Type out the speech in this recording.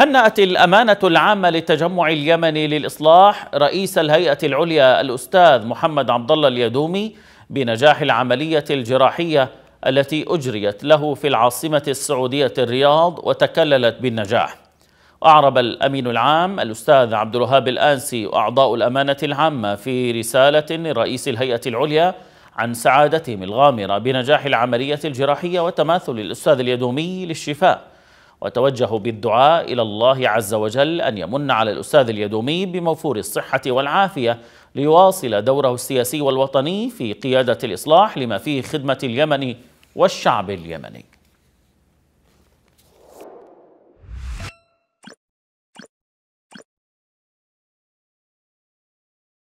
هنأت الأمانة العامة للتجمع اليمني للإصلاح رئيس الهيئة العليا الأستاذ محمد عبد الله اليدومي بنجاح العملية الجراحية التي أجريت له في العاصمة السعودية الرياض وتكللت بالنجاح أعرب الأمين العام الأستاذ عبد الوهاب الآنسي وأعضاء الأمانة العامة في رسالة لرئيس الهيئة العليا عن سعادتهم الغامرة بنجاح العملية الجراحية وتماثل الأستاذ اليدومي للشفاء وتوجهوا بالدعاء إلى الله عز وجل أن يمن على الأستاذ اليدومي بموفور الصحة والعافية ليواصل دوره السياسي والوطني في قيادة الإصلاح لما فيه خدمة اليمن والشعب اليمني